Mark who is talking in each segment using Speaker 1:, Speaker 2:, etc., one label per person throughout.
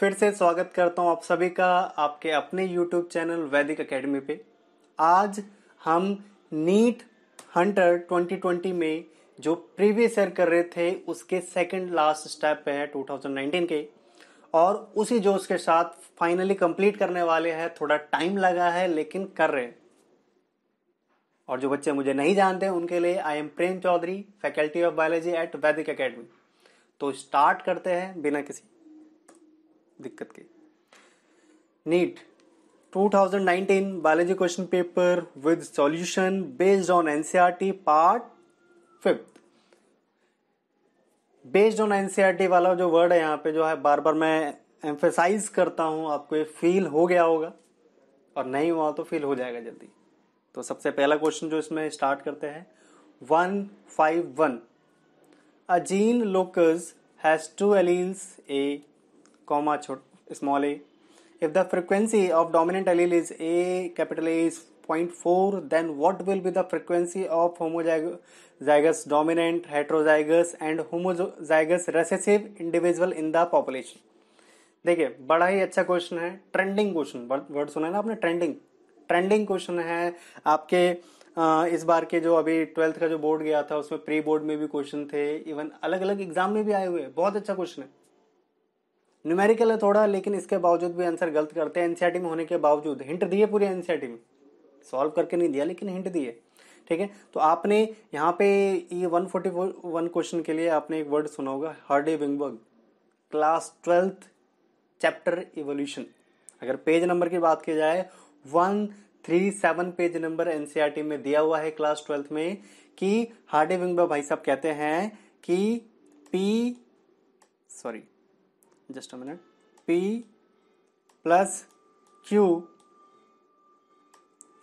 Speaker 1: फिर से स्वागत करता हूँ आप सभी का आपके अपने YouTube चैनल वैदिक अकेडमी पे आज हम नीट हंटर 2020 में जो प्रीवियस ईयर कर रहे थे उसके सेकंड लास्ट स्टेप पे है 2019 के और उसी जोश के साथ फाइनली कंप्लीट करने वाले हैं थोड़ा टाइम लगा है लेकिन कर रहे हैं और जो बच्चे मुझे नहीं जानते उनके लिए I am Prem Chaudhary faculty of biology at Vedic academy तो स्टार्ट करते हैं बिना किसी दिक्कत की NEET 2019 biology question paper with solution based on NCERT part fifth based on NCERT वाला जो वर्ड है यहाँ पे जो है बार बार मैं एम्फेसाइज करता हूँ आपको ये फील हो गया होगा और नहीं हुआ तो फील हो जाएगा जल्दी तो सबसे पहला क्वेश्चन जो इसमें स्टार्ट करते हैं one five one a gene locus has two alleles A comma small a. If the frequency of dominant allele is A capital A is 0.4, then what will be the frequency of homozygous dominant, heterozygous and homozygous recessive individual in the population? देखिए बड़ा ही अच्छा question है trending question word सुना है ना आपने trending trending question है आपके इस बार के जो अभी ट्वेल्थ का जो बोर्ड गया था उसमें प्री बोर्ड में भी क्वेश्चन थे इवन अलग अलग एग्जाम में भी आए हुए हैं बहुत अच्छा क्वेश्चन है न्यूमेरिकल है थोड़ा लेकिन इसके बावजूद भी आंसर गलत करते हैं एनसीआरटी में होने के बावजूद हिंट दिए पूरे एनसीआर में सॉल्व करके नहीं दिया लेकिन हिंट दिए ठीक है तो आपने यहाँ पे ये वन फोर्टी वन क्वेश्चन के लिए आपने एक वर्ड सुना होगा Hardy Weinberg class twelfth chapter evolution अगर पेज नंबर की बात की जाए one three seven page number NCERT में दिया हुआ है क्लास ट्वेल्थ में कि हार्डे विंगबर्ग भाई साहब कहते हैं कि P sorry just a minute P plus Q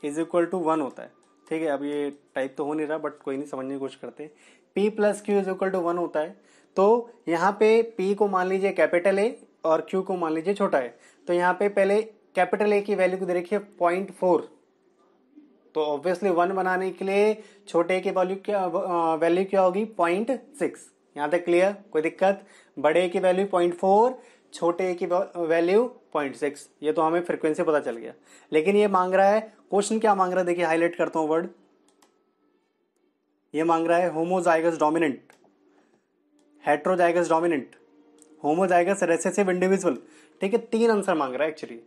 Speaker 1: is equal to one होता है ठीक है अब ये टाइप तो हो नहीं रहा बट कोई नहीं समझने की कोशिश करते P plus Q is equal to one होता है तो यहाँ पे पी को मान लीजिए कैपिटल ए और क्यू को मान लीजिए छोटा है तो यहाँ पे पहले कैपिटल ए की वैल्यू को देखिए पॉइंट फोर तो ऑब्वियसली वन बनाने के लिए छोटे की वैल्यू क्या वैल्यू क्या होगी पॉइंट सिक्स यहाँ तक क्लियर कोई दिक्कत बड़े ए की वैल्यू पॉइंट फोर छोटे ए की वैल्यू पॉइंट सिक्स ये तो हमें फ्रिक्वेंसी पता चल गया लेकिन ये मांग रहा है क्वेश्चन क्या मांग रहा है देखिए हाईलाइट करता हूँ वर्ड ये मांग रहा है homozygous dominant heterozygous dominant homozygous recessive individual ठीक है तीन आंसर मांग रहा है actually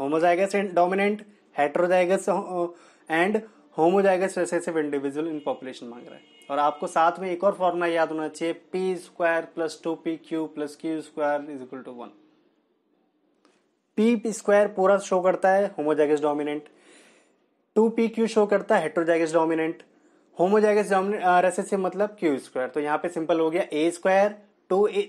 Speaker 1: homozygous dominant heterozygous and homozygous recessive individual in population मांग रहा है और आपको साथ में एक और फॉर्मूला याद होना चाहिए P square plus two P Q plus Q square is equal to one P square पूरा शो करता है homozygous dominant two P Q show करता है हेट्रोजाइगस डोमिनेंट होमोजाइगस रेसेसिव मतलब क्यू स्क्वायर तो यहाँ पे सिंपल हो गया A square two A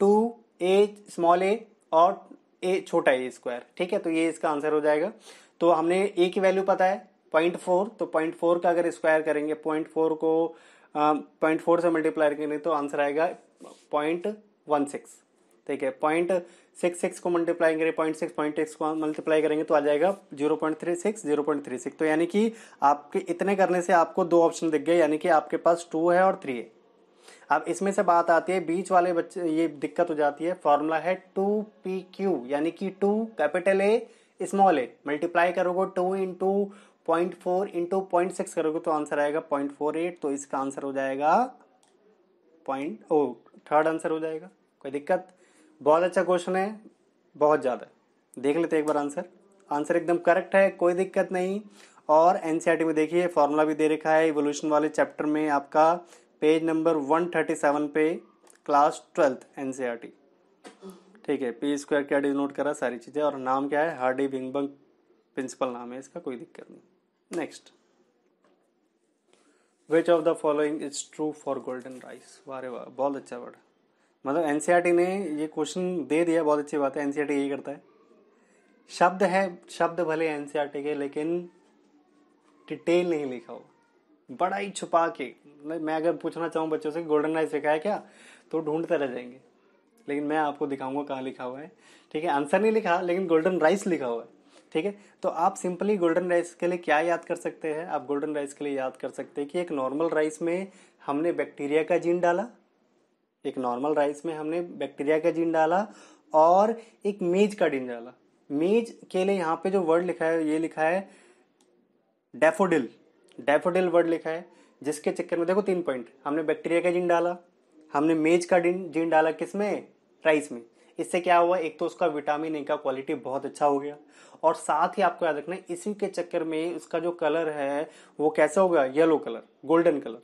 Speaker 1: two A small A और ए छोटा ए स्क्वायर ठीक है तो ये इसका आंसर हो जाएगा तो हमने ए की वैल्यू पता है पॉइंट फोर तो पॉइंट फोर का अगर स्क्वायर करेंगे पॉइंट फोर को पॉइंट फोर से मल्टीप्लाई करेंगे तो आंसर आएगा पॉइंट वन सिक्स ठीक है पॉइंट सिक्स सिक्स को मल्टीप्लाई करें पॉइंट सिक्स पॉइंट सिक्स को मल्टीप्लाई करेंगे तो आ जाएगा zero point three six zero point three six तो यानी कि आपके इतने करने से आपको दो ऑप्शन दिख गए यानी कि आपके पास टू है और थ्री है अब इसमें से बात आती है बीच वाले बच्चे ये दिक्कत हो जाती है फॉर्मूला है टू पी क्यू यानी कि two capital A small A multiply करोगे two into point four into point six करोगे तो आंसर आएगा पॉइंट फोर एट तो इसका आंसर हो जाएगा पॉइंट ओ थर्ड आंसर हो जाएगा कोई दिक्कत बहुत अच्छा क्वेश्चन है बहुत ज़्यादा देख लेते एक बार आंसर आंसर एकदम करेक्ट है कोई दिक्कत नहीं और एन e में देखिए फॉर्मूला भी दे रखा है इवोल्यूशन वाले चैप्टर में आपका page number one thirty seven पे क्लास ट्वेल्थ एन ठीक है पी स्क्वायर क्या डिनोट करा सारी चीज़ें और नाम क्या है हार्डी भिंगबंग प्रिंसिपल नाम है इसका कोई दिक्कत नहीं next which of the following is true for golden rice वारे वाह बहुत अच्छा वर्ड मतलब एनसीईआरटी e ने ये क्वेश्चन दे दिया बहुत अच्छी बात है एनसीईआरटी e यही करता है शब्द है शब्द भले एनसीईआरटी e के लेकिन डिटेल नहीं लिखा हो बड़ा ही छुपा के मतलब मैं अगर पूछना चाहूँ बच्चों से गोल्डन राइस लिखा है क्या तो ढूंढते रह जाएंगे लेकिन मैं आपको दिखाऊंगा कहाँ लिखा हुआ है ठीक है आंसर नहीं लिखा लेकिन गोल्डन राइस लिखा हुआ है ठीक है तो आप सिंपली गोल्डन राइस के लिए क्या याद कर सकते हैं आप गोल्डन राइस के लिए याद कर सकते हैं कि एक नॉर्मल राइस में हमने बैक्टीरिया का जीन डाला एक नॉर्मल राइस में हमने बैक्टीरिया का जीन डाला और एक मेज का जीन डाला मेज के लिए यहाँ पे जो वर्ड लिखा है ये लिखा है डेफोडिल डेफोडिल वर्ड लिखा है जिसके चक्कर में देखो तीन पॉइंट हमने बैक्टीरिया का जीन डाला हमने मेज का जीन डाला किस में राइस में इससे क्या हुआ एक तो उसका विटामिन ए का क्वालिटी बहुत अच्छा हो गया और साथ ही आपको याद रखना इसी के चक्कर में उसका जो कलर है वो कैसा होगा येलो कलर गोल्डन कलर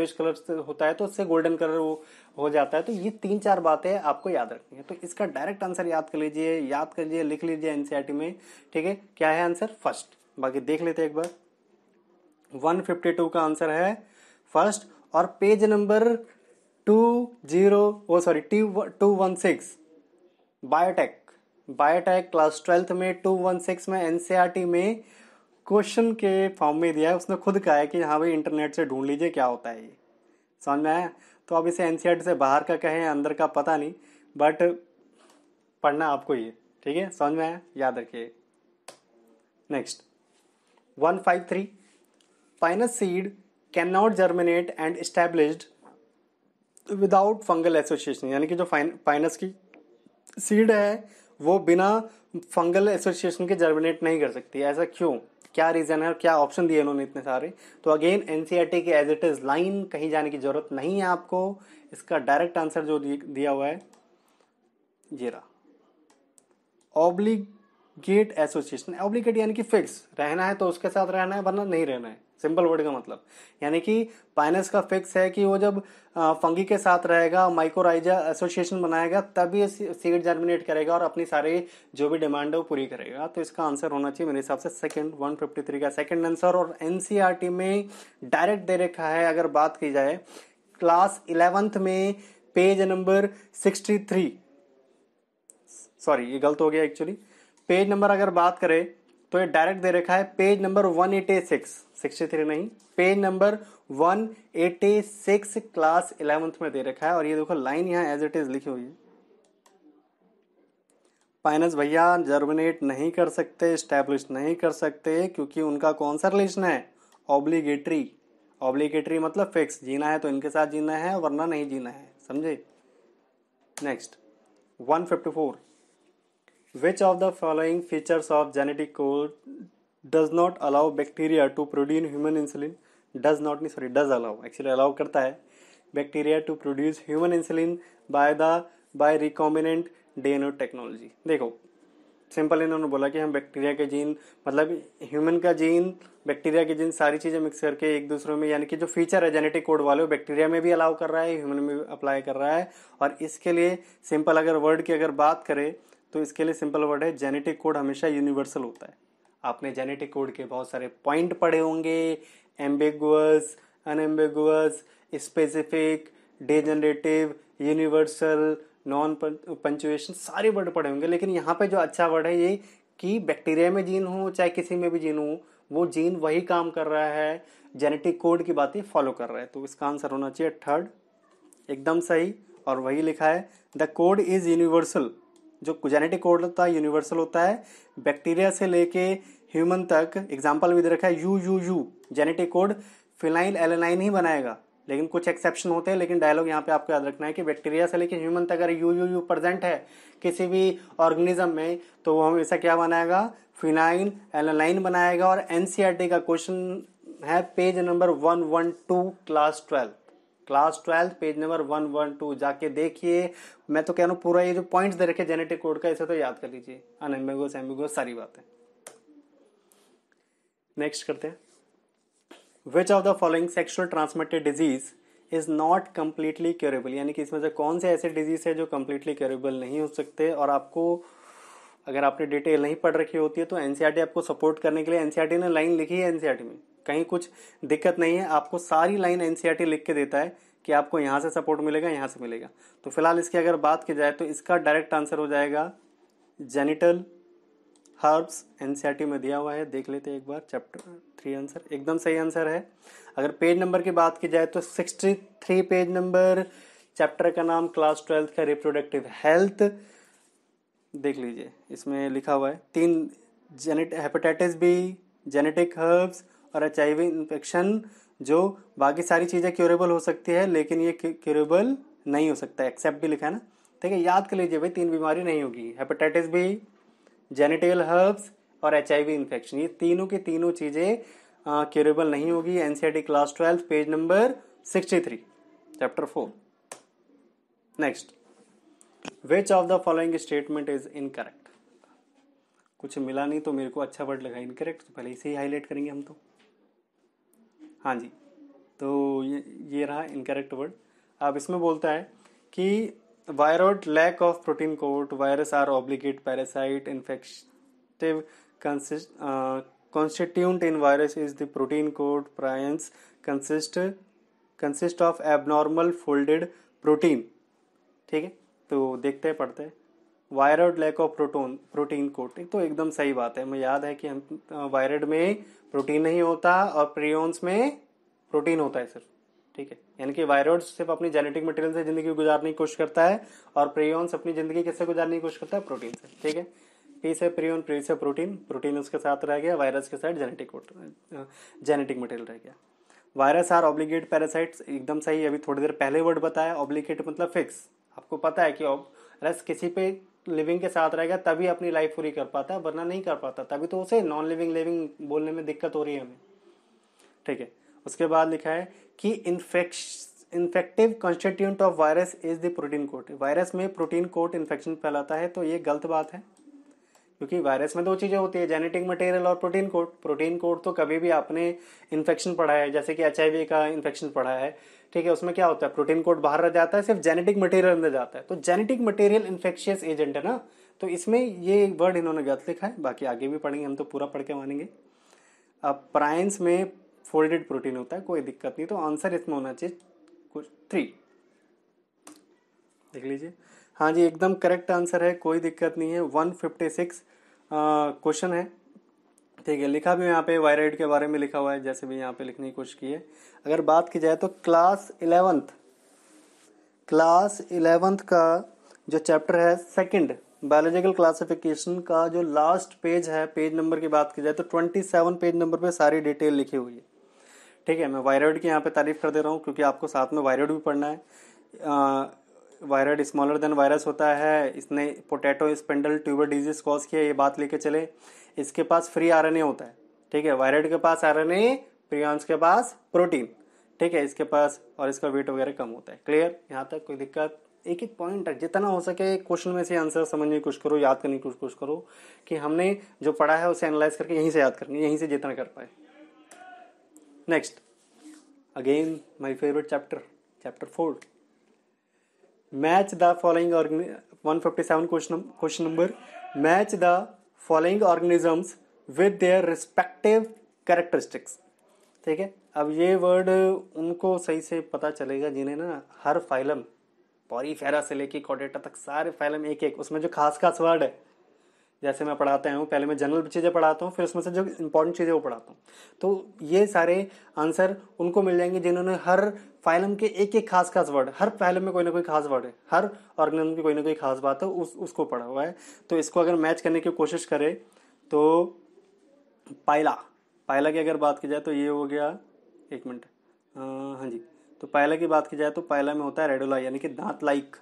Speaker 1: इस कलर से होता है तो उससे गोल्डन कलर वो हो जाता है तो ये तीन चार बातें आपको याद रखनी है तो इसका डायरेक्ट आंसर याद कर लीजिए याद कर लीजिए लिख लीजिए एनसीईआरटी e में ठीक है क्या है आंसर फर्स्ट बाकी देख लेते एक बार 152 का आंसर है फर्स्ट और page number two zero sorry two two one six biotech biotech class twelfth में टू वन सिक्स में एन e में क्वेश्चन के फॉर्म में दिया है उसने खुद कहा है कि हाँ भाई इंटरनेट से ढूंढ लीजिए क्या होता है ये समझ में आया तो अब इसे एन e से बाहर का कहें अंदर का पता नहीं बट पढ़ना आपको ये ठीक है समझ में आया याद रखिए next one five three Pinus seed can not germinate and established without fungal association यानी कि जो पाइनस की सीड है वो बिना फंगल एसोसिएशन के जर्मिनेट नहीं कर सकती ऐसा क्यों क्या रीज़न है और क्या ऑप्शन दिए इन्होंने इतने सारे तो अगेन एनसीईआरटी के एज इट इज़ लाइन कहीं जाने की ज़रूरत नहीं है आपको इसका डायरेक्ट आंसर जो दिया हुआ है जीरा ऑब्लिगेट एसोसिएशन ऑब्लिगेट यानी कि फिक्स रहना है तो उसके साथ रहना है वरना नहीं रहना है सिंपल वर्ड का मतलब यानी कि पाइनस का फिक्स है कि वो जब फंगी के साथ रहेगा माइक्रोराइजा एसोसिएशन बनाएगा तभी सीड जर्मिनेट करेगा और अपनी सारी जो भी डिमांड है वो पूरी करेगा तो इसका आंसर होना चाहिए मेरे हिसाब से सेकंड 153 का सेकंड आंसर और एन e में डायरेक्ट दे रखा है अगर बात की जाए क्लास इलेवेंथ में page number sixty three sorry ये गलत हो गया एक्चुअली पेज नंबर अगर बात करें तो ये डायरेक्ट दे रखा है पेज नंबर 186 थ्री नहीं पेज नंबर 186 क्लास इलेवंथ में दे रखा है और ये देखो लाइन यहाँ एज इट इज लिखी हुई है पाइनस भैया जर्मिनेट नहीं कर सकते स्टैब्लिश नहीं कर सकते क्योंकि उनका कौन सा रिलेशन है ऑब्लीगेटरी ऑब्लीगेटरी मतलब फिक्स जीना है तो इनके साथ जीना है वरना नहीं जीना है समझे next 154 Which of the following features of genetic code does not allow bacteria to produce human insulin? Does not sorry does allow actually allow करता है bacteria to produce human insulin by the by recombinant DNA technology. देखो simple इन्होंने बोला कि हम bacteria के gene मतलब human का जीन बैक्टीरिया के जीन सारी चीज़ें मिक्स करके एक दूसरे में यानी कि जो फीचर है जेनेटिक कोड वाले वो बैक्टीरिया में भी अलाउ कर रहा है ह्यूमन में भी अप्लाई कर रहा है और इसके लिए सिंपल अगर वर्ड की अगर बात करें तो इसके लिए सिंपल वर्ड है जेनेटिक कोड हमेशा यूनिवर्सल होता है आपने जेनेटिक कोड के बहुत सारे पॉइंट पढ़े होंगे ambiguous unambiguous specific degenerative universal non punctuation सारे वर्ड पढ़े होंगे लेकिन यहाँ पे जो अच्छा वर्ड है ये कि बैक्टीरिया में जीन हो चाहे किसी में भी जीन हो वो जीन वही काम कर रहा है जेनेटिक कोड की बातें फॉलो कर रहा है तो इसका आंसर होना चाहिए थर्ड एकदम सही और वही लिखा है द कोड इज़ यूनिवर्सल जो जेनेटिक कोड होता है यूनिवर्सल होता है बैक्टीरिया से लेके ह्यूमन तक एग्जाम्पल भी दे रखा है U U U genetic code phenylalanine ही बनाएगा लेकिन कुछ एक्सेप्शन होते हैं लेकिन डायलॉग यहाँ पे आपको याद रखना है कि बैक्टीरिया से लेके ह्यूमन तक अगर यू यू यू प्रेजेंट है किसी भी ऑर्गेनिज्म में तो वो हमेशा क्या बनाएगा फिनाइल एलेनाइन बनाएगा और एन e का क्वेश्चन है page number one one two class twelve class twelfth page number one one two जाके देखिए मैं तो कह रहा हूँ पूरा ये जो पॉइंट्स दे रखे जेनेटिक कोड का इसे तो याद कर लीजिए अनएम्बिगोस एम्बिगोस सारी बातें नेक्स्ट करते हैं which of the following sexual transmitted disease is not completely curable यानी कि इसमें से कौन से ऐसे डिजीज है जो कम्प्लीटली क्योरेबल नहीं हो सकते और आपको अगर आपने डिटेल नहीं पढ़ रखी होती है तो एनसीईआरटी e आपको सपोर्ट करने के लिए एनसीईआरटी e ने लाइन लिखी है एनसीईआरटी e में कहीं कुछ दिक्कत नहीं है आपको सारी लाइन एन e लिख के देता है कि आपको यहाँ से सपोर्ट मिलेगा यहाँ से मिलेगा तो फिलहाल इसकी अगर बात की जाए तो इसका डायरेक्ट आंसर हो जाएगा जेनिटल हर्ब्स एन में दिया हुआ है देख लेते हैं एक बार चैप्टर थ्री आंसर एकदम सही आंसर है अगर पेज नंबर की बात की जाए तो sixty three page number chapter का नाम क्लास ट्वेल्थ का रिप्रोडक्टिव हेल्थ देख लीजिए इसमें लिखा हुआ है तीन जेनेट हेपेटाइटिस बी जेनेटिक हर्ब्स और एच इन्फेक्शन जो बाकी सारी चीज़ें क्योरेबल हो सकती है लेकिन ये क्योरेबल नहीं हो सकता एक्सेप्ट भी लिखा है ना ठीक है याद कर लीजिए भाई तीन बीमारी नहीं होगी हेपेटाइटिस भी जेनेटिकल हर्ब्स और एच इन्फेक्शन ये तीनों की तीनों चीज़ें क्योरेबल नहीं होगी N class twelfth page number sixty three chapter four next which of the following statement is incorrect कुछ मिला नहीं तो मेरे को अच्छा वर्ड लगा इनकरेक्ट तो पहले इसे ही हाईलाइट करेंगे हम तो हाँ जी तो ये ये रहा इनकरेक्ट वर्ड अब इसमें बोलता है कि viroid lack of protein coat virus are obligate parasite infective constituent in virus is the protein coat prions consist consist of abnormal folded protein ठीक है तो देखते हैं पढ़ते हैं viroid lack of proton protein coating तो एकदम सही बात है हमें याद है कि हम वायरड में प्रोटीन नहीं होता और प्रियोन्स में प्रोटीन होता है सिर्फ ठीक है यानी कि वायरोड सिर्फ अपनी जेनेटिक मटेरियल से जिंदगी गुजारने की कोशिश करता है और प्रियोन्स अपनी जिंदगी किससे गुजारने की कोशिश करता है प्रोटीन से ठीक है पी से प्रियोन प्री से प्रोटीन प्रोटीन उसके साथ रह गया वायरस के साथ जेनेटिक जेनेटिक मटेरियल रह गया वायरस आर ऑब्लिगेट पैरासाइट्स एकदम सही अभी थोड़ी देर पहले वर्ड बताया ऑब्लिगेट मतलब फिक्स आपको पता है कि रस किसी पे लिविंग के साथ रहेगा तभी अपनी लाइफ पूरी कर पाता है वरना नहीं कर पाता तभी तो उसे नॉन लिविंग लिविंग बोलने में दिक्कत हो रही है हमें ठीक है उसके बाद लिखा है कि इन्फेक्श infective constituent of virus is the protein coat virus में प्रोटीन कोट इन्फेक्शन फैलाता है तो ये गलत बात है क्योंकि वायरस में दो चीज़ें होती है जेनेटिक मटेरियल और प्रोटीन कोट प्रोटीन कोट तो कभी भी आपने इन्फेक्शन पढ़ा है जैसे कि एच का इन्फेक्शन पढ़ा है ठीक है उसमें क्या होता है प्रोटीन कोड बाहर रह जाता है सिर्फ जेनेटिक मटेरियल अंदर जाता है तो जेनेटिक मटेरियल इन्फेक्शियस एजेंट है ना तो इसमें ये एक वर्ड इन्होंने गलत लिखा है बाकी आगे भी पढ़ेंगे हम तो पूरा पढ़ के मानेंगे अब प्राइंस में फोल्डेड प्रोटीन होता है कोई दिक्कत नहीं तो आंसर इसमें होना चाहिए कुछ थ्री देख लीजिए हाँ जी एकदम करेक्ट आंसर है कोई दिक्कत नहीं है वन फिफ्टी सिक्स क्वेश्चन है ठीक है लिखा भी यहाँ पे वायराइड के बारे में लिखा हुआ है जैसे भी यहाँ पे लिखने की कोशिश की है अगर बात की जाए तो क्लास इलेवंथ क्लास इलेवंथ का जो चैप्टर है सेकंड बायोलॉजिकल क्लासिफिकेशन का जो लास्ट पेज है पेज नंबर की बात की जाए तो ट्वेंटी सेवन पेज नंबर पे सारी डिटेल लिखी हुई है ठीक है मैं वायराइड की यहाँ पे तारीफ कर दे रहा हूँ क्योंकि आपको साथ में वायराइड भी पढ़ना है आ, स्मॉलर देन वायरस होता है इसने potato spindle tuber disease cause किया ये बात लेके चले इसके पास फ्री आरएनए होता है ठीक है वायरेट के पास आरएनए प्रियॉन्स के पास प्रोटीन ठीक है इसके पास और इसका वेट वगैरह कम होता है क्लियर यहाँ तक कोई दिक्कत एक एक पॉइंट जितना हो सके क्वेश्चन में से आंसर समझने की कोशिश करो याद करने की कोशिश करो कि हमने जो पढ़ा है उसे एनालाइज करके यहीं से याद करनी यहीं से जितना कर पाए next again my favourite chapter chapter four match the following one fifty seven question question number match the following organisms with their respective characteristics ठीक है अब ये वर्ड उनको सही से पता चलेगा जिन्हें ना हर फाइलम पॉरीफेरा से लेके कॉडेटा तक सारे फाइलम एक एक उसमें जो खास खास वर्ड है जैसे मैं पढ़ाता हूँ पहले मैं जनरल चीज़ें पढ़ाता हूँ फिर उसमें से जो इंपॉर्टेंट चीज़ें वो पढ़ाता हूँ तो ये सारे आंसर उनको मिल जाएंगे जिन्होंने हर फाइलम के एक एक खास खास वर्ड हर फाइलम में कोई ना कोई खास वर्ड है हर ऑर्गेनिज्म की कोई ना कोई खास बात है उस उसको पढ़ा हुआ है तो इसको अगर मैच करने की कोशिश करें तो पायला पायला की अगर बात की जाए तो ये हो गया एक मिनट हाँ जी तो पायला की बात की जाए तो पायला में होता है रेडोला यानी कि दांत लाइक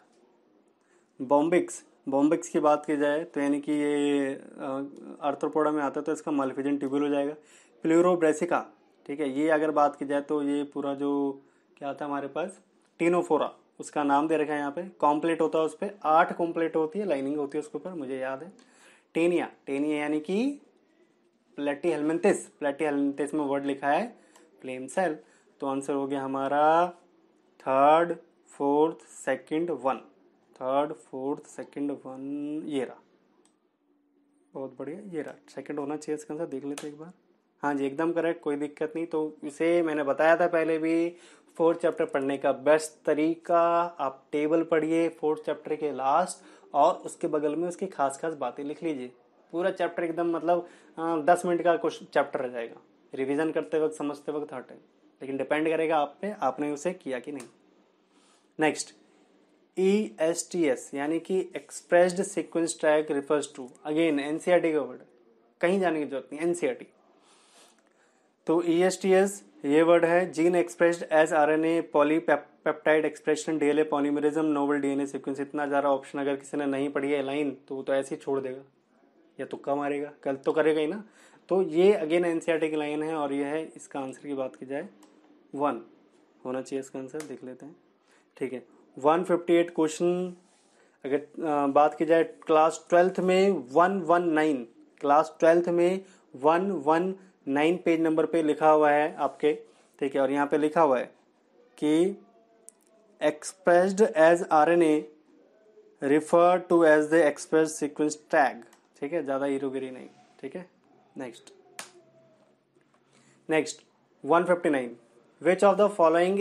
Speaker 1: बॉम्बिक्स बॉम्बिक्स की बात की जाए तो यानी कि ये अर्थ्रोपोडा में आता है तो इसका मल्फिजन ट्यूबुल हो जाएगा प्लूरोब्रेसिका ठीक है ये अगर बात की जाए तो ये पूरा जो क्या आता है हमारे पास टीनोफोरा उसका नाम दे रखा है यहाँ पे कॉम्प्लेट होता है उस पर आठ कॉम्प्लेट होती है लाइनिंग होती है उसके ऊपर मुझे याद है टेनिया टेनिया यानी कि प्लेटी हेलमेंटिस प्लेटी हेलमेंटिस में वर्ड लिखा है फ्लेम सेल तो आंसर हो गया हमारा third fourth second one third fourth second one ये रहा बहुत बढ़िया ये रहा सेकंड होना चाहिए इसका देख लेते एक बार हाँ जी एकदम करेक्ट कोई दिक्कत नहीं तो इसे मैंने बताया था पहले भी फोर्थ चैप्टर पढ़ने का बेस्ट तरीका आप टेबल पढ़िए फोर्थ चैप्टर के लास्ट और उसके बगल में उसकी खास खास बातें लिख लीजिए पूरा चैप्टर एकदम मतलब दस मिनट का कुछ चैप्टर रह जाएगा रिवीजन करते वक्त समझते वक्त हटे लेकिन डिपेंड करेगा आप पे आपने उसे किया कि नहीं next E S T S यानी कि expressed sequence track refers to again T का वर्ड कहीं जाने की जरूरत नहीं टी e तो ई एस टी एस ये वर्ड है gene expressed as R N A peptide expression DNA polymorphism novel A sequence इतना ज़्यादा ऑप्शन अगर किसी ने नहीं पढ़ी है लाइन तो वो तो ऐसे ही छोड़ देगा या तुक्का मारेगा कल तो करेगा ही ना तो ये अगेन एन e की लाइन है और ये है इसका आंसर की बात की जाए वन होना चाहिए इसका आंसर देख लेते हैं ठीक है 158 क्वेश्चन अगर बात की जाए क्लास ट्वेल्थ में 119 क्लास ट्वेल्थ में 119 पेज नंबर पे लिखा हुआ है आपके ठीक है और यहाँ पे लिखा हुआ है कि expressed as RNA refer to as the express sequence tag ठीक है ज़्यादा हीरोगिरी नहीं ठीक है next next 159 which of the following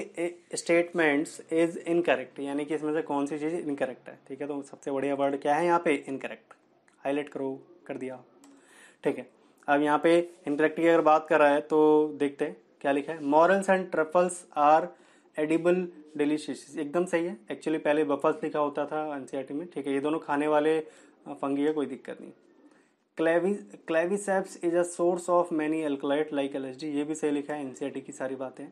Speaker 1: statements is incorrect यानी कि इसमें से कौन सी चीज़ इनकरेक्ट है ठीक है तो सबसे बढ़िया वर्ड क्या है यहाँ पे इनकरेक्ट हाईलाइट करो कर दिया ठीक है अब यहाँ पे इनकरेक्ट की अगर बात कर रहा है तो देखते हैं क्या लिखा है morels and truffles are edible delicious एकदम सही है एक्चुअली पहले बफल्स लिखा होता था टी में ठीक है ये दोनों खाने वाले फंगी है कोई दिक्कत नहीं क्लेवी Claviceps is a source of many alkaloid like L ये भी सही लिखा है टी की सारी बातें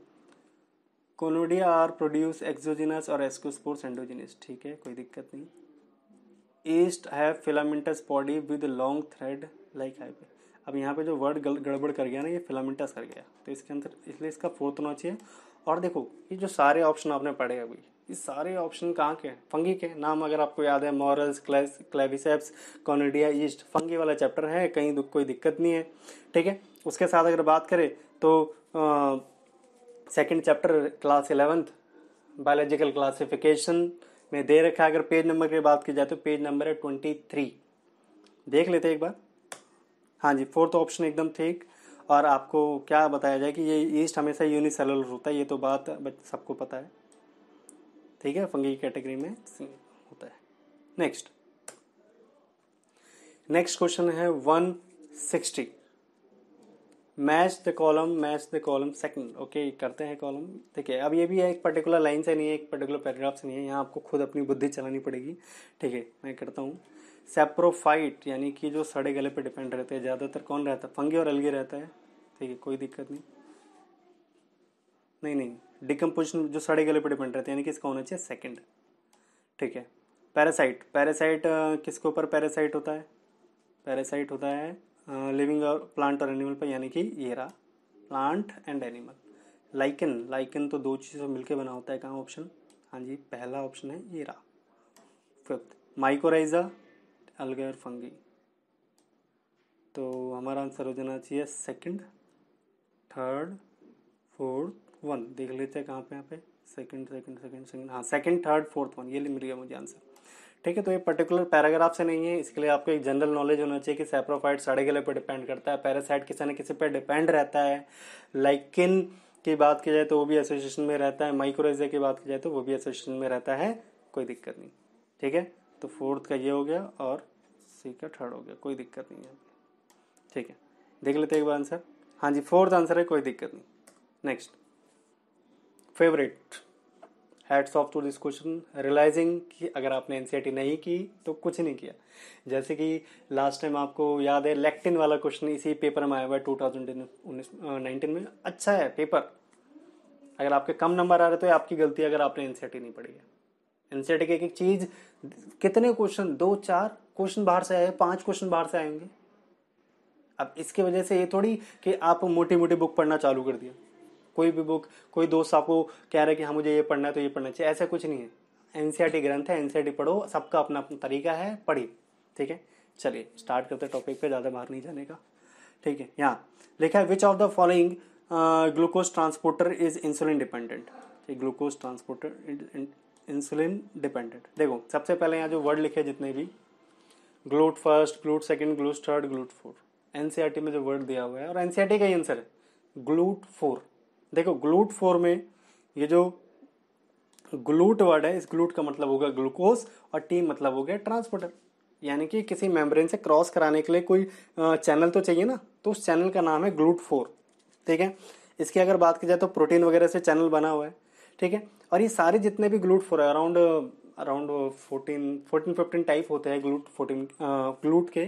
Speaker 1: कोलोडिया आर प्रोड्यूस एक्सोजिनस और एस्कोस्पोर्स एंडोजिनस ठीक है कोई दिक्कत नहीं yeast have filamentous body with long thread like hyphae अब यहाँ पे जो वर्ड गड़बड़ कर गया ना ये फिलामेंटस कर गया तो इसके अंदर इसलिए इसका फोर्थ होना चाहिए और देखो ये जो सारे ऑप्शन आपने पढ़े अभी ये सारे ऑप्शन कहाँ के हैं फंगी के नाम अगर आपको याद है मॉरल्स क्लेस क्लेविसेप्स कॉनिडिया ईस्ट फंगी वाला चैप्टर है कहीं कोई दिक्कत नहीं है ठीक है उसके साथ अगर बात करें तो आ, second chapter class eleventh biological classification में दे रखा है अगर पेज नंबर की बात की जाए तो पेज नंबर है ट्वेंटी थ्री देख लेते एक बार हाँ जी फोर्थ ऑप्शन एकदम ठीक और आपको क्या बताया जाए कि ये ईस्ट हमेशा यूनिसेलुलर होता है ये तो बात सबको पता है ठीक है फंगी कैटेगरी में होता है नेक्स्ट नेक्स्ट क्वेश्चन है one sixty match the column match the column second okay करते हैं कॉलम ठीक है अब ये भी है एक पर्टिकुलर लाइन से नहीं है एक पर्टिकुलर पैराग्राफ से नहीं है यहाँ आपको खुद अपनी बुद्धि चलानी पड़ेगी ठीक है मैं करता हूँ सेप्रोफाइट यानी कि जो सड़े गले पे डिपेंड रहते हैं ज़्यादातर कौन रहता है फंगी और अलगे रहता है ठीक है कोई दिक्कत नहीं नहीं नहीं डिकम्पोजिशन जो सड़े गले पे डिपेंड रहते हैं यानी कि इसका होना चाहिए सेकेंड ठीक है पैरासाइट पैरासाइट किसके ऊपर पैरासाइट होता है पैरासाइट होता है लिविंग प्लांट और एनिमल पर यानी कि एरा plant and animal lichen lichen तो दो चीज़ों मिलकर बना होता है कहाँ ऑप्शन हाँ जी पहला ऑप्शन है एरा फिफ्थ माइकोराइजा अलगर फंगी तो हमारा आंसर हो जाना चाहिए सेकंड थर्ड फोर्थ वन देख लेते हैं कहाँ पे यहाँ पे सेकंड सेकंड सेकंड सेकंड हाँ सेकंड थर्ड फोर्थ वन ये मिल गया मुझे आंसर ठीक है तो ये पर्टिकुलर पैराग्राफ से नहीं है इसके लिए आपको एक जनरल नॉलेज होना चाहिए कि सेप्रोफाइट साढ़े गले पर डिपेंड करता है पैरासाइट किसी न किसी पर डिपेंड रहता है लाइकिन की बात की जाए तो वो भी एसोसिएशन में रहता है माइक्रोइजा की बात की जाए तो वो भी एसोसिएशन में रहता है कोई दिक्कत नहीं ठीक है तो फोर्थ का ये हो गया और सी का थर्ड हो गया कोई दिक्कत नहीं है ठीक है देख लेते एक बार आंसर हाँ जी फोर्थ आंसर है कोई दिक्कत नहीं next favourite hats off to this question realising कि अगर आपने एन e नहीं की तो कुछ नहीं किया जैसे कि लास्ट टाइम आपको याद है लेक्टिन वाला क्वेश्चन इसी पेपर में आया हुआ है टू थाउजेंड नाइनटीन में अच्छा है पेपर अगर आपके कम नंबर आ रहे तो आपकी गलती अगर आपने एन e नहीं पढ़ी है एन e की एक एक चीज कितने क्वेश्चन दो चार क्वेश्चन बाहर से आए पांच क्वेश्चन बाहर से आएंगे अब इसके वजह से ये थोड़ी कि आप मोटी मोटी बुक पढ़ना चालू कर दिया कोई भी बुक कोई दोस्त आपको कह रहे कि हाँ मुझे ये पढ़ना है तो ये पढ़ना चाहिए ऐसा कुछ नहीं है एनसीईआरटी e ग्रंथ है एनसीईआरटी e पढ़ो सबका अपना अपना तरीका है पढ़िए ठीक है चलिए स्टार्ट करते टॉपिक पे ज़्यादा बाहर नहीं जाने का ठीक है यहाँ लिखा है which of the following glucose transporter is insulin dependent glucose transporter insulin dependent देखो सबसे पहले यहाँ जो वर्ड लिखे जितने भी GLUT first GLUT second GLUT third GLUT four NCERT में जो वर्ड दिया हुआ है और एनसीआरटी e का ही आंसर है ग्लूट फोर देखो ग्लूट फोर में ये जो ग्लूट वर्ड है इस ग्लूट का मतलब होगा ग्लूकोज और टी मतलब हो गया ट्रांसपोर्टर यानी कि किसी मेम्ब्रेन से क्रॉस कराने के लिए कोई चैनल तो चाहिए ना तो उस चैनल का नाम है ग्लूट फोर ठीक है इसकी अगर बात की जाए तो प्रोटीन वगैरह से चैनल बना हुआ है ठीक है और ये सारे जितने भी ग्लूट फोर है around around fourteen fourteen fifteen type होते हैं ग्लूट फोर्टीन ग्लूट के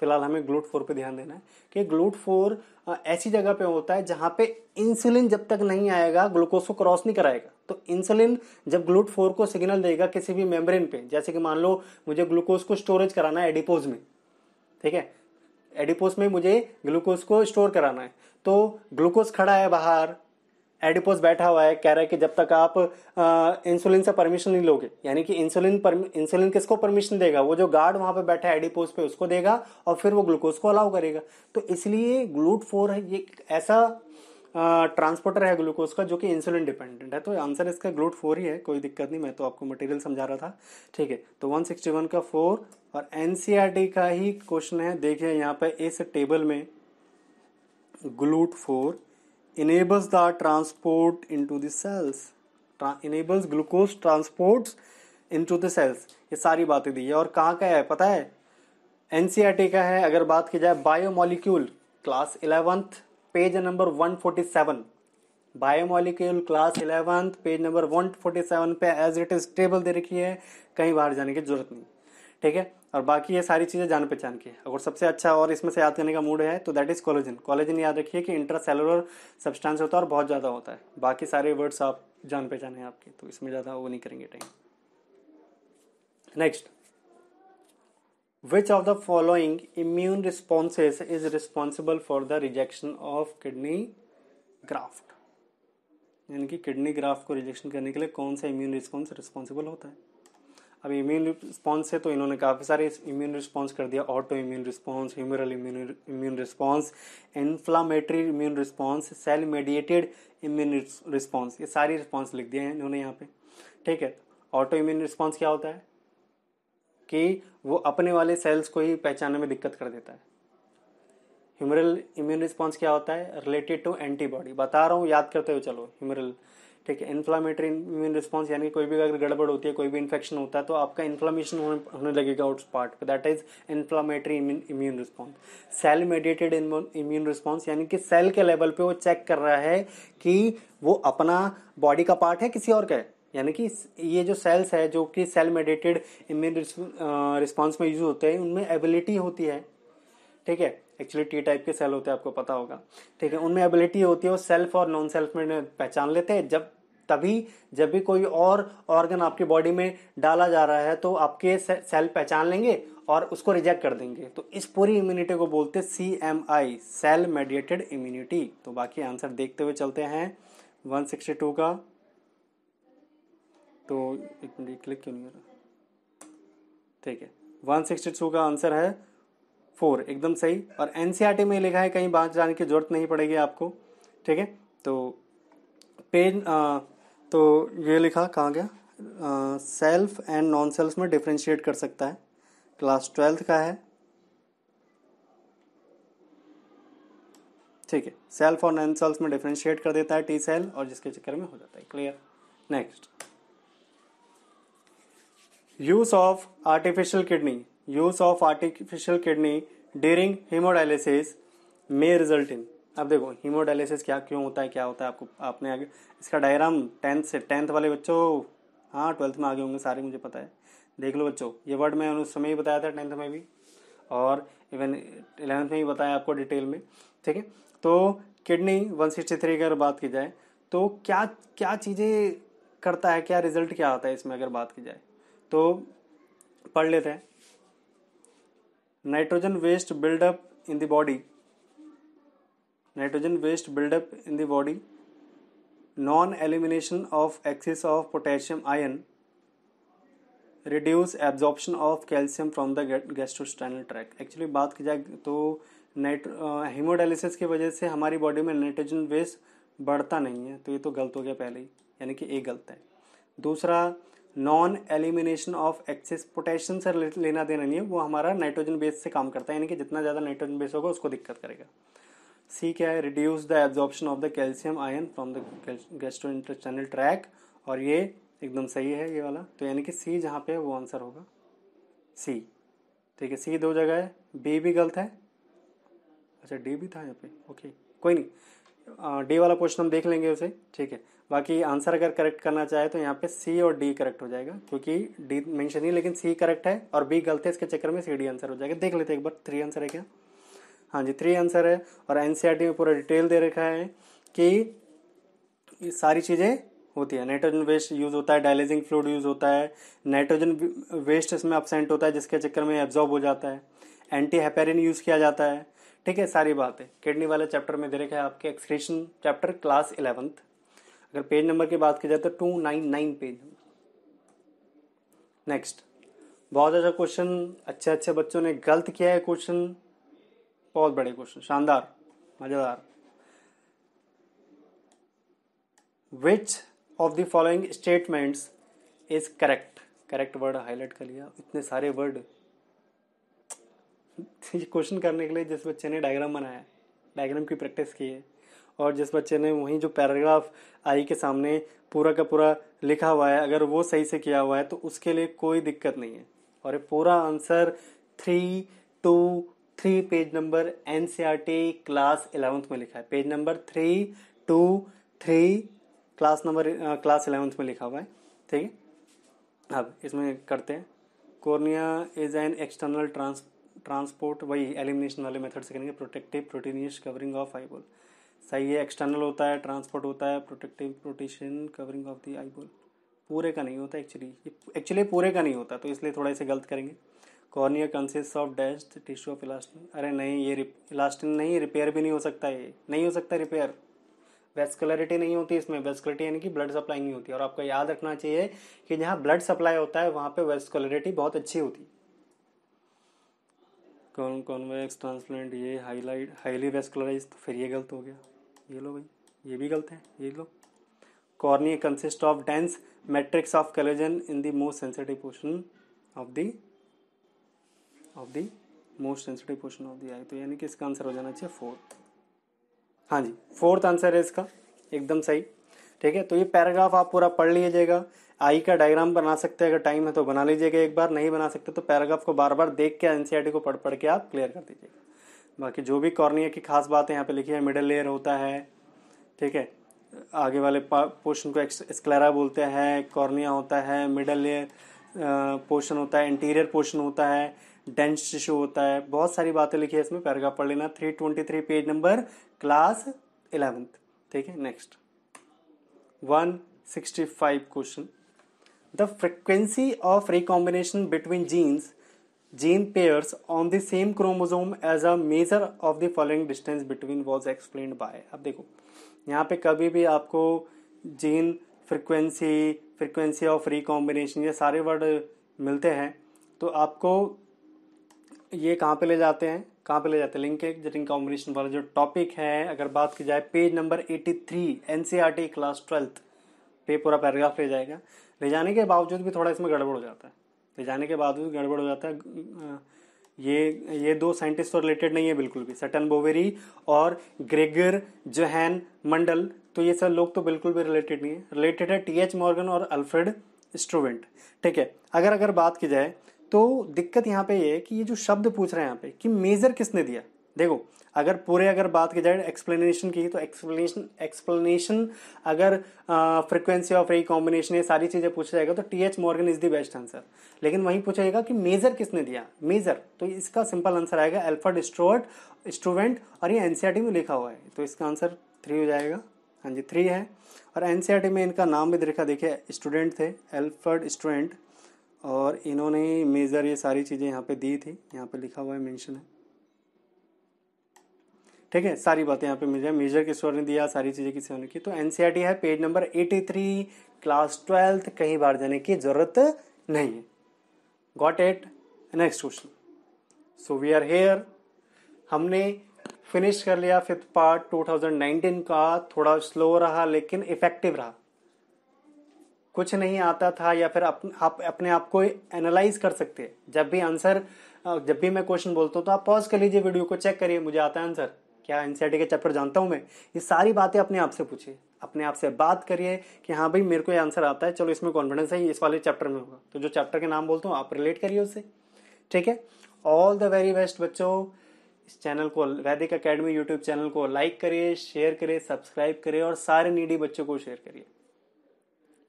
Speaker 1: फिलहाल हमें ग्लूट फोर पे ध्यान देना है कि ग्लूट फोर uh, ऐसी जगह पे होता है जहाँ पे इंसुलिन जब तक नहीं आएगा ग्लूकोज को क्रॉस नहीं कराएगा तो इंसुलिन जब ग्लूट फोर को सिग्नल देगा किसी भी मेम्ब्रेन पे जैसे कि मान लो मुझे ग्लूकोज को स्टोरेज कराना है एडिपोज में ठीक है एडिपोज में मुझे ग्लूकोज को स्टोर कराना है तो ग्लूकोज खड़ा है बाहर एडिपोज बैठा हुआ है कह रहा है कि जब तक आप इंसुलिन से परमिशन नहीं लोगे यानी कि इंसुलिन पर, इंसुलिन किसको परमिशन देगा वो जो गार्ड वहाँ पे बैठा है एडिपोज पे उसको देगा और फिर वो ग्लूकोज को अलाउ करेगा तो इसलिए ग्लूट फोर है ये ऐसा ट्रांसपोर्टर है ग्लूकोज का जो कि इंसुलिन डिपेंडेंट है तो आंसर इसका ग्लूट फोर ही है कोई दिक्कत नहीं मैं तो आपको मटेरियल समझा रहा था ठीक है तो 161 का फोर और एनसीईआरटी e का ही क्वेश्चन है देखिए यहाँ पर इस टेबल में GLUT four enables the transport into the cells enables glucose transports into the cells ये सारी बातें दी है और कहाँ का है पता है एनसीआरटी e का है अगर बात की जाए biomolecule class eleventh page number 147 biomolecule class eleventh page number 147 पे एज इट इज टेबल दे रखी है कहीं बाहर जाने की जरूरत नहीं ठीक है और बाकी ये सारी चीज़ें जान पहचान की अगर सबसे अच्छा और इसमें से याद करने का मूड है तो दैट इज़ कॉलेजन कॉलेजन याद रखिए कि इंट्रा सेलुलर सब्सटेंस होता है और बहुत ज़्यादा होता है बाकी सारे वर्ड्स आप जान पहचान हैं आपकी तो इसमें ज़्यादा वो नहीं करेंगे time next which of the following immune responses is responsible for the rejection of kidney graft यानी कि किडनी ग्राफ्ट को रिजेक्शन करने के लिए कौन सा इम्यून रिस्पॉन्स रिस्पॉन्सिबल होता है अब इम्यून रिस्पॉन्स है तो इन्होंने काफ़ी सारे इम्यून रिस्पॉन्स कर दिया autoimmune response humoral immune immune response inflammatory immune response cell mediated immune response ये सारी रिस्पॉन्स लिख दिए हैं इन्होंने यहाँ पे ठीक है ऑटो इम्यून रिस्पॉन्स क्या होता है कि वो अपने वाले सेल्स को ही पहचानने में दिक्कत कर देता है ह्यूमरल इम्यून रिस्पॉन्स क्या होता है रिलेटेड टू एंटीबॉडी बता रहा हूँ याद करते हुए चलो ह्यूमरल ठीक है इन्फ्लामेटरी इम्यून रिस्पॉन्स यानी कोई भी अगर गड़बड़ होती है कोई भी इन्फेक्शन होता है तो आपका इन्फ्लामेशन होने लगेगा उस पार्ट पर that is inflammatory immune response cell mediated immune response यानी कि सेल के लेवल पे वो चेक कर रहा है कि वो अपना बॉडी का पार्ट है किसी और का है यानी कि ये जो सेल्स है जो कि सेल मेडिएटेड इम्यून रिस्पॉन्स में यूज होते हैं उनमें एबिलिटी होती है ठीक है एक्चुअली टी टाइप के सेल होते हैं आपको पता होगा ठीक है उनमें एबिलिटी होती है वो सेल्फ और नॉन सेल्फ में पहचान लेते हैं जब तभी जब भी कोई और ऑर्गन आपकी बॉडी में डाला जा रहा है तो आपके सेल पहचान लेंगे और उसको रिजेक्ट कर देंगे तो इस पूरी इम्यूनिटी को बोलते हैं C M I cell mediated immunity तो बाकी आंसर देखते हुए चलते हैं 162 का तो एक मिनट क्लिक क्यों नहीं हो रहा ठीक है 162 का आंसर है फोर एकदम सही और एन e में लिखा है कहीं बाहर जाने की जरूरत नहीं पड़ेगी आपको ठीक है तो पेन तो ये लिखा कहाँ गया सेल्फ एंड नॉन सेल्फ में डिफ्रेंशिएट कर सकता है क्लास ट्वेल्थ का है ठीक है सेल्फ और नॉन सेल्फ में डिफ्रेंशिएट कर देता है टी सेल और जिसके चक्कर में हो जाता है clear next use of artificial kidney use of artificial kidney during haemodialysis may result in अब देखो हीमोडायलिसिस क्या क्यों होता है क्या होता है आपको आपने आगे इसका डायग्राम टेंथ से टेंथ वाले बच्चों हाँ ट्वेल्थ में आगे होंगे सारे मुझे पता है देख लो बच्चों ये वर्ड मैं उस समय ही बताया था टेंथ में भी और इवन इलेवेंथ में ही बताया आपको डिटेल में ठीक है तो किडनी वन सिक्सटी थ्री की अगर बात की जाए तो क्या क्या चीज़ें करता है क्या रिजल्ट क्या आता है इसमें अगर बात की जाए तो पढ़ लेते हैं nitrogen waste buildup in the body nitrogen waste buildup in the body non elimination of excess of potassium ion reduce absorption of calcium from the gastrointestinal tract actually बात की जाए तो नाइट्रो हीमोडालिसिस की वजह से हमारी बॉडी में नाइट्रोजन वेस्ट बढ़ता नहीं है तो ये तो गलत हो गया पहले ही यानी कि एक गलत है दूसरा non elimination of excess potassium से लेना देना नहीं है वो हमारा नाइट्रोजन बेस से काम करता है यानी कि जितना ज़्यादा नाइट्रोजन बेस होगा उसको दिक्कत करेगा सी क्या है reduce the absorption of the calcium ion from the gastrointestinal tract और ये एकदम सही है ये वाला तो यानी कि सी जहाँ पे है वो आंसर होगा सी ठीक है सी दो जगह है बी भी गलत है अच्छा डी भी था यहाँ पे ओके कोई नहीं डी वाला क्वेश्चन हम देख लेंगे उसे ठीक है बाकी आंसर अगर करेक्ट करना चाहे तो यहाँ पे सी और डी करेक्ट हो जाएगा क्योंकि डी मेंशन नहीं लेकिन सी करेक्ट है और बी गलत है इसके चक्कर में सी डी आंसर हो जाएगा देख लेते हैं एक बार थ्री आंसर है क्या हाँ जी थ्री आंसर है और एन e में पूरा डिटेल दे रखा है कि सारी चीज़ें होती है नाइट्रोजन वेस्ट यूज़ होता है डायलिजिंग फ्लूड यूज़ होता है नाइट्रोजन वेस्ट इसमें अपसेंट होता है जिसके चक्कर में एब्जॉर्ब हो जाता है एंटी हैपेरिन यूज़ किया जाता है ठीक है सारी बातें किडनी वाले चैप्टर में दे रखा है आपके एक्सक्रेशन चैप्टर क्लास इलेवंथ अगर पेज नंबर की बात की जाए तो two nine nine page next बहुत अच्छा क्वेश्चन अच्छे अच्छे बच्चों ने गलत किया है क्वेश्चन बहुत बड़े क्वेश्चन शानदार मजेदार which of the following statements is correct correct word highlight कर लिया इतने सारे वर्ड क्वेश्चन करने के लिए जिस बच्चे ने डायग्राम बनाया डायग्राम की प्रैक्टिस की है और जिस बच्चे ने वहीं जो पैराग्राफ आई के सामने पूरा का पूरा लिखा हुआ है अगर वो सही से किया हुआ है तो उसके लिए कोई दिक्कत नहीं है और ये पूरा answer three two three page number एन क्लास इलेवंथ में लिखा है page number three two three class number class eleventh में लिखा हुआ है ठीक है अब इसमें करते हैं cornea is an external trans transport वही एलिमिनेशन वाले मेथड से करेंगे protective proteinaceous covering of eyeball सही है एक्सटर्नल होता है ट्रांसपोर्ट होता है protective proteinaceous covering of the eyeball पूरे का नहीं होता एक्चुअली एक्चुअली पूरे का नहीं होता तो इसलिए थोड़ा इसे गलत करेंगे कॉर्निया कंसिस्ट ऑफ डेस्ट टिश्यू ऑफ इलास्टिन अरे नहीं ये इलास्टिन नहीं रिपेयर भी नहीं हो सकता ये नहीं हो सकता रिपेयर वेस्कुलरिटी नहीं होती इसमें वेस्कुलरिटी यानी कि ब्लड सप्लाई नहीं होती और आपको याद रखना चाहिए कि जहाँ ब्लड सप्लाई होता है वहाँ पे वेस्कुलरिटी बहुत अच्छी होती कौन कॉन्वेक्स ट्रांसप्लांट ये हाईलाइट हाईली वेस्कुलराइज तो फिर ये गलत हो गया ये लो भाई ये भी गलत है ये लो cornea consist of dense matrix of collagen in the most sensitive portion of the of the most sensitive portion of the eye तो यानी कि इसका आंसर हो जाना चाहिए फोर्थ हाँ जी फोर्थ आंसर है इसका एकदम सही ठीक है तो ये पैराग्राफ आप पूरा पढ़ लीजिएगा आई का डायग्राम बना सकते हैं अगर टाइम है तो बना लीजिएगा एक बार नहीं बना सकते तो पैराग्राफ को बार बार देख के एनसीआर को पढ़ पढ़ के आप क्लियर कर दीजिएगा बाकी जो भी कॉर्निया की खास बात है यहाँ पे लिखी है मिडल लेयर होता है ठीक है आगे वाले पोर्शन को स्क्लेरा बोलते हैं कॉर्निया होता है मिडल लेयर पोर्शन होता है इंटीरियर पोर्शन होता है डेंस टिश्यू होता है बहुत सारी बातें लिखी है इसमें पैराग्राफ पढ़ लेना three twenty three page number class eleventh ठीक है next one sixty five question the frequency of recombination between genes gene pairs on the same chromosome as a measure of the following distance between was explain by अब देखो यहाँ पे कभी भी आपको gene frequency frequency of recombination ये सारे word मिलते हैं तो आपको ये कहाँ पे ले जाते हैं कहाँ पे ले जाते हैं लिंकेज जटिंग कॉम्बिनेशन वाला जो टॉपिक है अगर बात की जाए page number 83 NCERT class twelfth पे पूरा पैराग्राफ ले जाएगा ले जाने के बावजूद भी थोड़ा इसमें गड़बड़ हो जाता है ले जाने के बावजूद गड़बड़ हो जाता है ये ये दो साइंटिस्ट तो रिलेटेड नहीं है बिल्कुल भी सटन बोवेरी और ग्रेगर जोहैन मंडल तो ये सब लोग तो बिल्कुल भी रिलेटेड नहीं है रिलेटेड है टी एच मॉर्गन और अल्फ्रेड स्टूडेंट ठीक है अगर अगर बात की जाए तो दिक्कत यहाँ पे ये है कि ये जो शब्द पूछ रहे हैं यहाँ पे कि मेजर किसने दिया देखो अगर पूरे अगर बात की जाए एक्सप्लेनेशन की तो एक्सप्लेनेशन एक्सप्लेनेशन अगर फ्रिक्वेंसी ऑफ रे कॉम्बिनेशन ये सारी चीज़ें पूछा जाएगा तो T H Morgan is the best answer लेकिन वहीं पूछा जाएगा कि मेजर किसने दिया मेजर तो इसका सिंपल आंसर आएगा एल्फर्ड स्टोअर्ट स्टूडेंट और ये एनसीआरटी e में लिखा हुआ है तो इसका आंसर थ्री हो जाएगा हाँ जी थ्री है और एनसीआरटी e में इनका नाम भी देखा देखिए स्टूडेंट थे एल्फर्ड स्टूडेंट और इन्होंने मेज़र ये सारी चीज़ें यहाँ पे दी थी यहाँ पे लिखा हुआ है मेंशन है ठीक है सारी बातें यहाँ पे मिल जाए मेजर किशोर ने दिया सारी चीज़ें किसी ने की तो एन e है page number eighty three class twelfth कहीं बार जाने की ज़रूरत नहीं है got it next question so we are here हमने फिनिश कर लिया फिफ्थ पार्ट 2019 का थोड़ा स्लो रहा लेकिन इफेक्टिव रहा कुछ नहीं आता था या फिर आप, आप अपने आप को एनालाइज कर सकते जब भी आंसर जब भी मैं क्वेश्चन बोलता हूँ तो आप पॉज कर लीजिए वीडियो को चेक करिए मुझे आता है आंसर क्या एन के चैप्टर जानता हूँ मैं ये सारी बातें अपने आप से पूछिए अपने आप से बात करिए कि हाँ भाई मेरे को ये आंसर आता है चलो इसमें कॉन्फिडेंस है इस वाले चैप्टर में होगा तो जो चैप्टर के नाम बोलता हूँ आप रिलेट करिए उससे ठीक है ऑल द वेरी बेस्ट बच्चों इस चैनल को वैदिक अकेडमी यूट्यूब चैनल को लाइक करिए शेयर करिए सब्सक्राइब करिए और सारे नीडी बच्चों को शेयर करिए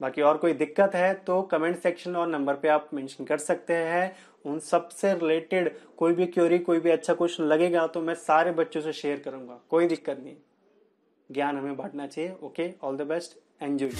Speaker 1: बाकी और कोई दिक्कत है तो कमेंट सेक्शन और नंबर पे आप मेंशन कर सकते हैं उन सब से रिलेटेड कोई भी क्योरी कोई भी अच्छा क्वेश्चन लगेगा तो मैं सारे बच्चों से शेयर करूंगा कोई दिक्कत नहीं ज्ञान हमें बांटना चाहिए okay all the best enjoy